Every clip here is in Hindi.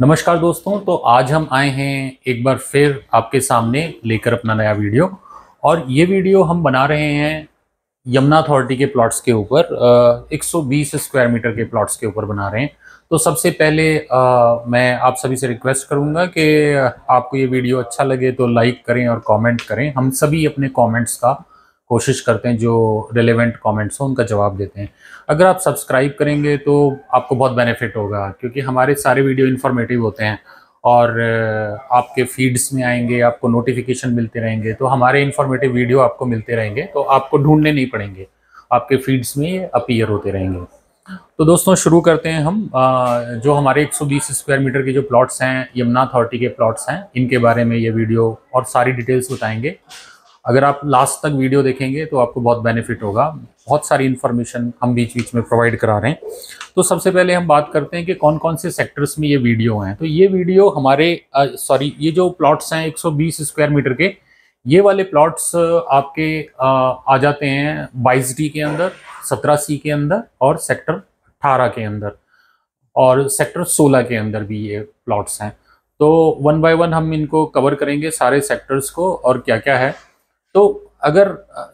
नमस्कार दोस्तों तो आज हम आए हैं एक बार फिर आपके सामने लेकर अपना नया वीडियो और ये वीडियो हम बना रहे हैं यमुना अथॉरिटी के प्लॉट्स के ऊपर 120 स्क्वायर मीटर के प्लॉट्स के ऊपर बना रहे हैं तो सबसे पहले आ, मैं आप सभी से रिक्वेस्ट करूंगा कि आपको ये वीडियो अच्छा लगे तो लाइक करें और कॉमेंट करें हम सभी अपने कॉमेंट्स का कोशिश करते हैं जो रिलेवेंट कमेंट्स हो उनका जवाब देते हैं अगर आप सब्सक्राइब करेंगे तो आपको बहुत बेनिफिट होगा क्योंकि हमारे सारे वीडियो इन्फॉर्मेटिव होते हैं और आपके फीड्स में आएंगे आपको नोटिफिकेशन मिलते रहेंगे तो हमारे इन्फॉर्मेटिव वीडियो आपको मिलते रहेंगे तो आपको ढूंढने नहीं पड़ेंगे आपके फीड्स में अपीयर होते रहेंगे तो दोस्तों शुरू करते हैं हम जो हमारे 120 स्क्वायर मीटर के जो प्लॉट्स हैं यमुना अथॉरिटी के प्लॉट्स हैं इनके बारे में ये वीडियो और सारी डिटेल्स बताएंगे अगर आप लास्ट तक वीडियो देखेंगे तो आपको बहुत बेनिफिट होगा बहुत सारी इन्फॉर्मेशन हम बीच बीच में प्रोवाइड करा रहे हैं तो सबसे पहले हम बात करते हैं कि कौन कौन से सेक्टर्स में ये वीडियो हैं तो ये वीडियो हमारे सॉरी ये जो प्लॉट्स हैं 120 स्क्वायर मीटर के ये वाले प्लॉट्स आपके आ, आ जाते हैं बाईस डी के अंदर सत्रह सी के अंदर और सेक्टर अट्ठारह के अंदर और सेक्टर सोलह के अंदर भी ये प्लॉट्स हैं तो वन बाय वन हम इनको कवर करेंगे सारे सेक्टर्स को और क्या क्या है तो अगर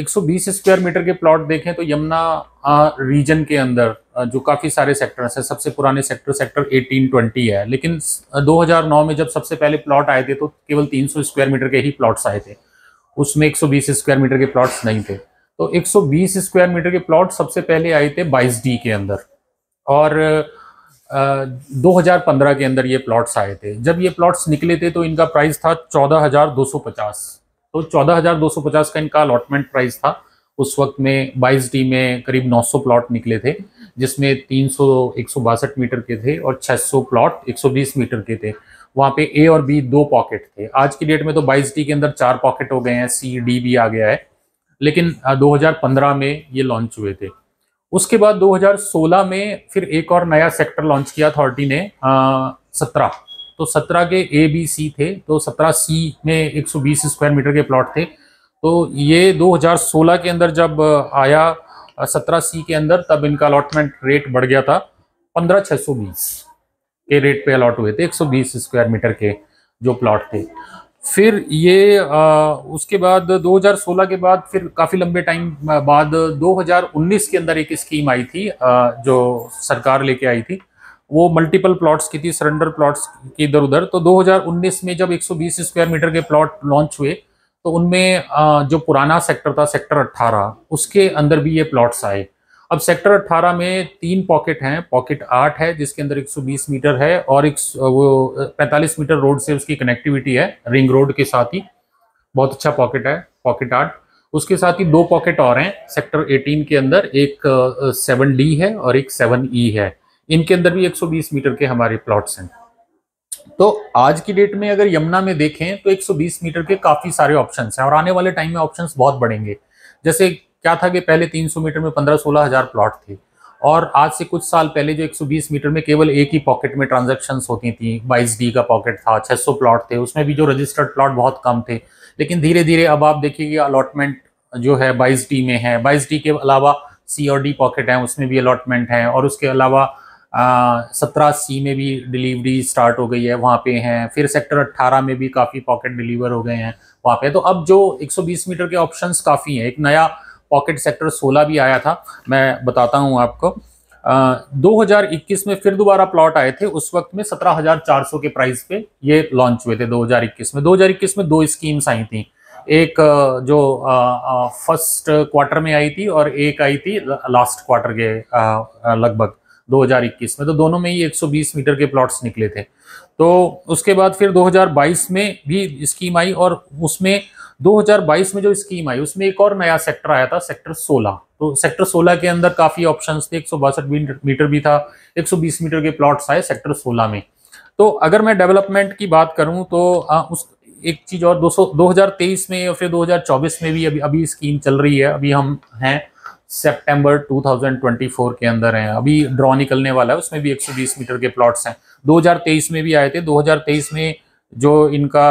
120 स्क्वायर मीटर के प्लॉट देखें तो यमुना रीजन के अंदर जो काफ़ी सारे सेक्टर्स हैं सबसे पुराने सेक्टर सेक्टर 1820 है लेकिन 2009 में जब सबसे पहले प्लॉट आए थे तो केवल 300 स्क्वायर मीटर के ही प्लॉट्स आए थे उसमें 120 स्क्वायर मीटर के प्लॉट्स नहीं थे तो 120 स्क्वायर मीटर के प्लॉट सबसे पहले आए थे बाईस डी के अंदर और दो हज़ार पंद्रह के अंदर ये प्लॉट्स आए थे जब ये प्लॉट्स निकले थे तो इनका प्राइस था चौदह हज़ार दो सौ पचास तो 14,250 का इनका अलॉटमेंट प्राइस था उस वक्त में 22 डी में करीब 900 प्लॉट निकले थे जिसमें 300 162 मीटर के थे और 600 प्लॉट 120 मीटर के थे वहाँ पे ए और बी दो पॉकेट थे आज की डेट में तो 22 डी के अंदर चार पॉकेट हो गए हैं सी डी भी आ गया है लेकिन 2015 में ये लॉन्च हुए थे उसके बाद 2016 में फिर एक और नया सेक्टर लॉन्च किया अथॉरिटी ने सत्रह तो सत्रह के ए बी सी थे तो सत्रह सी में 120 स्क्वायर मीटर के प्लॉट थे तो ये 2016 के अंदर जब आया सत्रह सी के अंदर तब इनका अलॉटमेंट रेट बढ़ गया था पंद्रह छः सौ बीस के रेट पे अलॉट हुए थे 120 स्क्वायर मीटर के जो प्लॉट थे फिर ये आ, उसके बाद 2016 के बाद फिर काफ़ी लंबे टाइम बाद 2019 के अंदर एक स्कीम आई थी आ, जो सरकार लेके आई थी वो मल्टीपल प्लॉट्स की थी सरेंडर प्लॉट्स के इधर उधर तो 2019 में जब 120 स्क्वायर मीटर के प्लॉट लॉन्च हुए तो उनमें जो पुराना सेक्टर था सेक्टर 18 उसके अंदर भी ये प्लॉट्स आए अब सेक्टर 18 में तीन पॉकेट हैं पॉकेट आठ है जिसके अंदर 120 मीटर है और एक वो 45 मीटर रोड से उसकी कनेक्टिविटी है रिंग रोड के साथ ही बहुत अच्छा पॉकेट है पॉकेट आठ उसके साथ ही दो पॉकेट और हैं सेक्टर एटीन के अंदर एक सेवन डी है और एक सेवन ई e है इनके अंदर भी 120 मीटर के हमारे प्लॉट्स हैं तो आज की डेट में अगर यमुना में देखें तो 120 मीटर के काफ़ी सारे ऑप्शन हैं और आने वाले टाइम में ऑप्शन बहुत बढ़ेंगे जैसे क्या था कि पहले 300 मीटर में पंद्रह सोलह हज़ार प्लॉट थे और आज से कुछ साल पहले जो 120 मीटर में केवल एक ही पॉकेट में ट्रांजेक्शन होती थी बाईस डी का पॉकेट था छह प्लॉट थे उसमें भी जो रजिस्टर्ड प्लॉट बहुत कम थे लेकिन धीरे धीरे अब आप देखिए अलॉटमेंट जो है बाईस डी में है बाईस डी के अलावा सी और डी पॉकेट हैं उसमें भी अलॉटमेंट हैं और उसके अलावा सत्रह सी में भी डिलीवरी स्टार्ट हो गई है वहाँ पे हैं फिर सेक्टर अट्ठारह में भी काफ़ी पॉकेट डिलीवर हो गए हैं वहाँ पे तो अब जो 120 मीटर के ऑप्शंस काफ़ी हैं एक नया पॉकेट सेक्टर 16 भी आया था मैं बताता हूँ आपको आ, 2021 में फिर दोबारा प्लॉट आए थे उस वक्त में सौ के प्राइस पे ये लॉन्च हुए थे इक्कीस में इक्कीस में दो स्कीम्स आई थी एक जो फर्स्ट क्वार्टर में आई थी और एक आई थी लास्ट क्वार्टर के लगभग 2021 में तो दोनों में ही 120 मीटर के प्लॉट्स निकले थे तो उसके बाद फिर 2022 में भी स्कीम आई और उसमें 2022 में जो स्कीम आई उसमें एक और नया सेक्टर आया था सेक्टर 16 तो सेक्टर 16 के अंदर काफ़ी ऑप्शंस थे एक मीटर भी था 120 मीटर के प्लॉट्स आए सेक्टर 16 में तो अगर मैं डेवलपमेंट की बात करूं तो आ, उस एक चीज़ और दो सौ में या फिर 2024 में भी अभी अभी स्कीम चल रही है अभी हम हैं सितंबर 2024 के अंदर हैं अभी ड्रॉ निकलने वाला है उसमें भी 120 मीटर के प्लॉट्स हैं 2023 में भी आए थे 2023 में जो इनका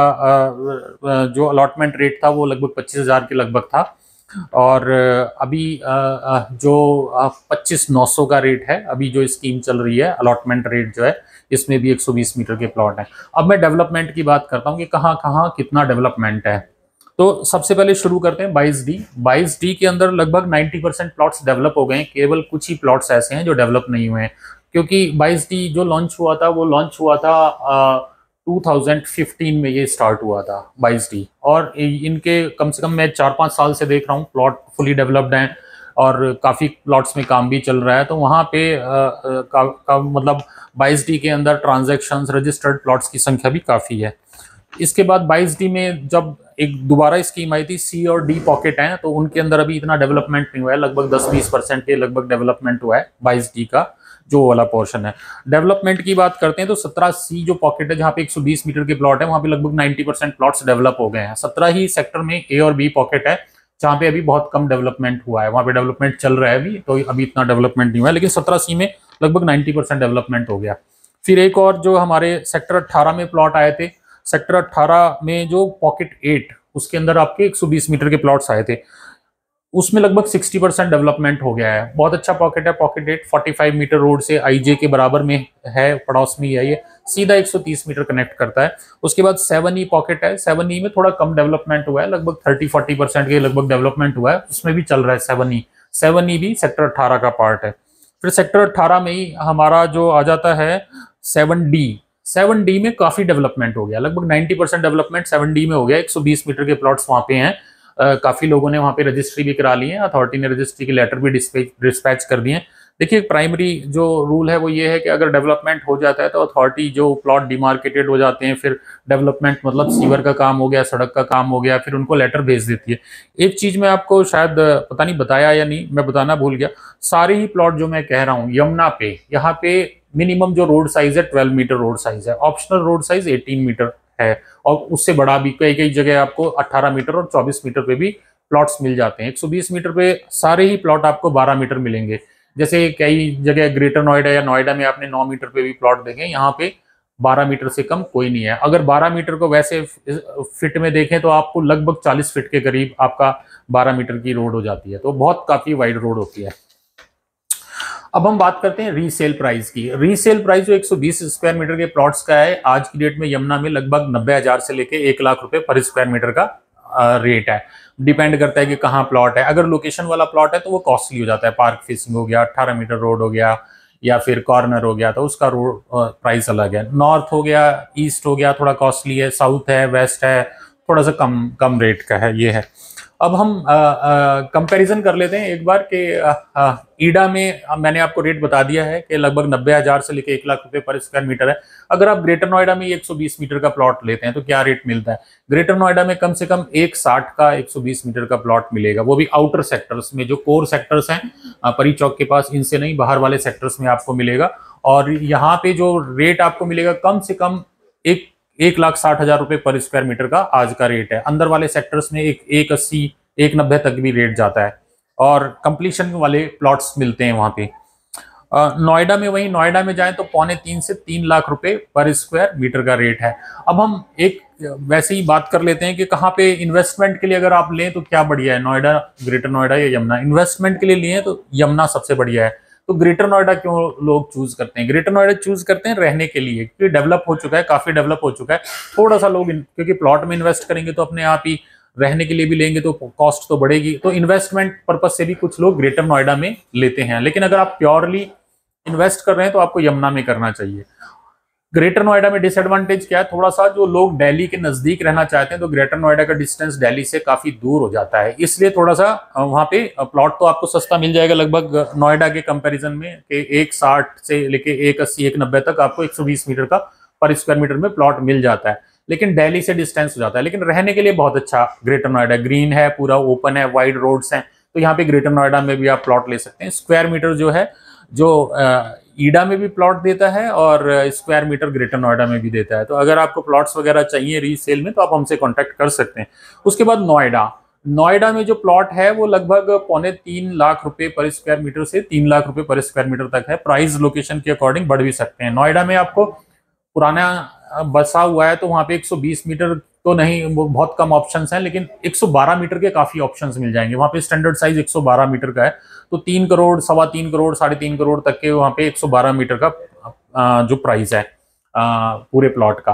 जो अलॉटमेंट रेट था वो लगभग पच्चीस हज़ार के लगभग था और अभी जो पच्चीस नौ सौ का रेट है अभी जो स्कीम चल रही है अलॉटमेंट रेट जो है इसमें भी 120 मीटर के प्लॉट हैं अब मैं डेवलपमेंट की बात करता हूँ कि कहाँ कहाँ कितना डेवलपमेंट है तो सबसे पहले शुरू करते हैं बाईस डी बाईस डी के अंदर लगभग 90 परसेंट प्लॉट्स डेवलप हो गए हैं केवल कुछ ही प्लॉट्स ऐसे हैं जो डेवलप नहीं हुए हैं क्योंकि बाईस डी जो लॉन्च हुआ था वो लॉन्च हुआ था आ, 2015 में ये स्टार्ट हुआ था बाईस डी और इनके कम से कम मैं चार पाँच साल से देख रहा हूँ प्लॉट फुली डेवलप्ड हैं और काफ़ी प्लॉट्स में काम भी चल रहा है तो वहाँ पे आ, का, का मतलब डी के अंदर ट्रांजेक्शन रजिस्टर्ड प्लॉट्स की संख्या भी काफ़ी है इसके बाद बाईस डी में जब एक दोबारा स्कीम आई थी सी और डी पॉकेट हैं तो उनके अंदर अभी इतना डेवलपमेंट नहीं हुआ है लगभग 10-20 परसेंट के लगभग डेवलपमेंट हुआ है बाईस डी का जो वाला पोर्शन है डेवलपमेंट की बात करते हैं तो सत्रह सी जो पॉकेट है जहाँ पे 120 मीटर के प्लॉट है वहाँ पे लगभग 90 परसेंट प्लॉट्स डेवलप हो गए हैं सत्रह ही सेक्टर में ए और बी पॉकेट है जहाँ पे अभी बहुत कम डेवलपमेंट हुआ है वहाँ पे डेवलपमेंट चल रहा है अभी तो अभी इतना डेवलपमेंट नहीं हुआ है लेकिन सत्रह सी में लगभग नाइन्टी डेवलपमेंट हो गया फिर एक और जो हमारे सेक्टर अट्ठारह में प्लॉट आए थे सेक्टर 18 में जो पॉकेट एट उसके अंदर आपके 120 मीटर के प्लॉट्स आए थे उसमें लगभग 60 परसेंट डेवलपमेंट हो गया है बहुत अच्छा पॉकेट है पॉकेट एट 45 मीटर रोड से आईजे के बराबर में है पड़ोस में ही है ये सीधा 130 मीटर कनेक्ट करता है उसके बाद सेवन ई पॉकेट है सेवन ई में थोड़ा कम डेवलपमेंट हुआ है लगभग 30 40 परसेंट के लगभग डेवलपमेंट हुआ है उसमें भी चल रहा है सेवन ई सेवन ई भी सेक्टर अट्ठारह का पार्ट है फिर सेक्टर अट्ठारह में ही हमारा जो आ जाता है सेवन डी सेवन डी में काफी डेवलपमेंट हो गया लगभग ninety percent development seven D में हो गया 120 मीटर के प्लॉट्स वहाँ पे हैं काफी लोगों ने वहाँ पे रजिस्ट्री भी करा ली है अथॉरिटी ने रजिस्ट्री के लेटर भी डिस्पैच कर दिए देखिए प्राइमरी जो रूल है वो ये है कि अगर डेवलपमेंट हो जाता है तो अथॉरिटी जो प्लॉट डिमार्केटेड हो जाते हैं फिर डेवलपमेंट मतलब सीवर का काम हो गया सड़क का काम हो गया फिर उनको लेटर भेज देती है एक चीज़ मैं आपको शायद पता नहीं बताया या नहीं मैं बताना भूल गया सारे ही प्लॉट जो मैं कह रहा हूँ यमुना पे यहाँ पे मिनिमम जो रोड साइज है ट्वेल्व मीटर रोड साइज है optional road size eighteen metre है और उससे बड़ा भी कई कई जगह आपको 18 मीटर और 24 मीटर पे भी प्लॉट्स मिल जाते हैं 120 मीटर पे सारे ही प्लॉट आपको 12 मीटर मिलेंगे जैसे कई जगह ग्रेटर नोएडा या नोएडा में आपने 9 मीटर पे भी प्लॉट देखे यहाँ पे 12 मीटर से कम कोई नहीं है अगर 12 मीटर को वैसे फिट में देखें तो आपको लगभग 40 फिट के करीब आपका 12 मीटर की रोड हो जाती है तो बहुत काफ़ी वाइड रोड होती है अब हम बात करते हैं रीसेल प्राइस की रीसेल प्राइस जो 120 स्क्वायर मीटर के प्लॉट्स का है आज की डेट में यमुना में लगभग नब्बे हजार से लेके एक लाख रुपए पर स्क्वायर मीटर का रेट है डिपेंड करता है कि कहाँ प्लॉट है अगर लोकेशन वाला प्लॉट है तो वो कॉस्टली हो जाता है पार्क फेसिंग हो गया अट्ठारह मीटर रोड हो गया या फिर कॉर्नर हो गया तो उसका रोड प्राइस अलग है नॉर्थ हो गया ईस्ट हो गया थोड़ा कॉस्टली है साउथ है वेस्ट है थोड़ा सा कम कम रेट का है ये है अब हम कंपैरिजन कर लेते हैं एक बार कि ईडा में मैंने आपको रेट बता दिया है कि लगभग नब्बे हज़ार से लेकर एक लाख रुपए पर स्क्वायर मीटर है अगर आप ग्रेटर नोएडा में 120 मीटर का प्लॉट लेते हैं तो क्या रेट मिलता है ग्रेटर नोएडा में कम से कम एक साठ का 120 मीटर का प्लॉट मिलेगा वो भी आउटर सेक्टर्स में जो कोर सेक्टर्स हैं परी चौक के पास इनसे नहीं बाहर वाले सेक्टर्स में आपको मिलेगा और यहाँ पे जो रेट आपको मिलेगा कम से कम एक एक लाख साठ हजार रुपए पर स्क्वायर मीटर का आज का रेट है अंदर वाले सेक्टर्स में एक एक अस्सी एक नब्बे तक भी रेट जाता है और कंप्लीशन वाले प्लॉट्स मिलते हैं वहां पे नोएडा में वहीं नोएडा में जाएं तो पौने तीन से तीन लाख रुपए पर स्क्वायर मीटर का रेट है अब हम एक वैसे ही बात कर लेते हैं कि कहाँ पे इन्वेस्टमेंट के लिए अगर आप लें तो क्या बढ़िया है नोएडा ग्रेटर नोएडा या यमुना इन्वेस्टमेंट के लिए लिए तो यमुना सबसे बढ़िया है तो ग्रेटर नोएडा क्यों लोग चूज करते हैं ग्रेटर नोएडा चूज करते हैं रहने के लिए क्योंकि डेवलप हो चुका है काफी डेवलप हो चुका है थोड़ा सा लोग क्योंकि प्लॉट में इन्वेस्ट करेंगे तो अपने आप ही रहने के लिए भी लेंगे तो कॉस्ट तो बढ़ेगी तो इन्वेस्टमेंट पर्पज से भी कुछ लोग ग्रेटर नोएडा में लेते हैं लेकिन अगर आप प्योरली इन्वेस्ट कर रहे हैं तो आपको यमुना में करना चाहिए ग्रेटर नोएडा में डिसएडवांटेज क्या है थोड़ा सा जो लोग दिल्ली के नज़दीक रहना चाहते हैं तो ग्रेटर नोएडा का डिस्टेंस दिल्ली से काफ़ी दूर हो जाता है इसलिए थोड़ा सा वहाँ पे प्लॉट तो आपको सस्ता मिल जाएगा लगभग नोएडा के कंपैरिजन में कि एक साठ से लेके एक अस्सी एक नब्बे तक आपको एक सौ बीस मीटर का पर स्क्वायर मीटर में प्लॉट मिल जाता है लेकिन दिल्ली से डिस्टेंस हो जाता है लेकिन रहने के लिए बहुत अच्छा ग्रेटर नोएडा ग्रीन है पूरा ओपन है वाइड रोड्स हैं तो यहाँ पे ग्रेटर नोएडा में भी आप प्लॉट ले सकते हैं स्क्वायर मीटर जो है जो ईडा में भी प्लॉट देता है और स्क्वायर मीटर ग्रेटर नोएडा में भी देता है तो अगर आपको प्लॉट्स वगैरह चाहिए रीसेल में तो आप हमसे कॉन्टैक्ट कर सकते हैं उसके बाद नोएडा नोएडा में जो प्लॉट है वो लगभग पौने तीन लाख रुपए पर स्क्वायर मीटर से तीन लाख रुपए पर स्क्वायर मीटर तक है प्राइस लोकेशन के अकॉर्डिंग बढ़ भी सकते हैं नोएडा में आपको पुराना बसा हुआ है तो वहाँ पे 120 मीटर तो नहीं वो बहुत कम ऑप्शंस हैं लेकिन 112 मीटर के काफ़ी ऑप्शंस मिल जाएंगे वहाँ पे स्टैंडर्ड साइज 112 मीटर का है तो तीन करोड़ सवा तीन करोड़ साढ़े तीन करोड़ तक के वहाँ पे 112 मीटर का जो प्राइस है पूरे प्लॉट का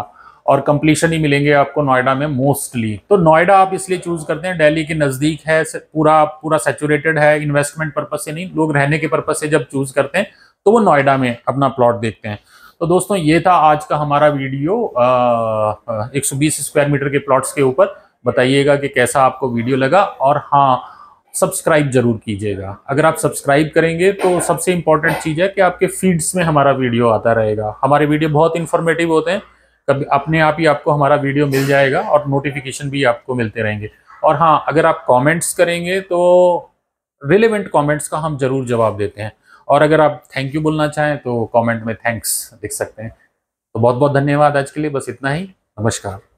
और कंप्लीशन ही मिलेंगे आपको नोएडा में मोस्टली तो नोएडा आप इसलिए चूज़ करते हैं डेली के नज़दीक है पूरा पूरा सेचूरेटेड है इन्वेस्टमेंट पर्पज़ से नहीं लोग रहने के पर्पज़ से जब चूज़ करते हैं तो वो नोएडा में अपना प्लॉट देखते हैं तो दोस्तों ये था आज का हमारा वीडियो एक 120 स्क्वायर मीटर के प्लॉट्स के ऊपर बताइएगा कि कैसा आपको वीडियो लगा और हाँ सब्सक्राइब जरूर कीजिएगा अगर आप सब्सक्राइब करेंगे तो सबसे इम्पॉर्टेंट चीज़ है कि आपके फीड्स में हमारा वीडियो आता रहेगा हमारे वीडियो बहुत इन्फॉर्मेटिव होते हैं कभी अपने आप ही आपको हमारा वीडियो मिल जाएगा और नोटिफिकेशन भी आपको मिलते रहेंगे और हाँ अगर आप कमेंट्स करेंगे तो रिलेवेंट कमेंट्स का हम ज़रूर जवाब देते हैं और अगर आप थैंक यू बोलना चाहें तो कमेंट में थैंक्स लिख सकते हैं तो बहुत बहुत धन्यवाद आज के लिए बस इतना ही नमस्कार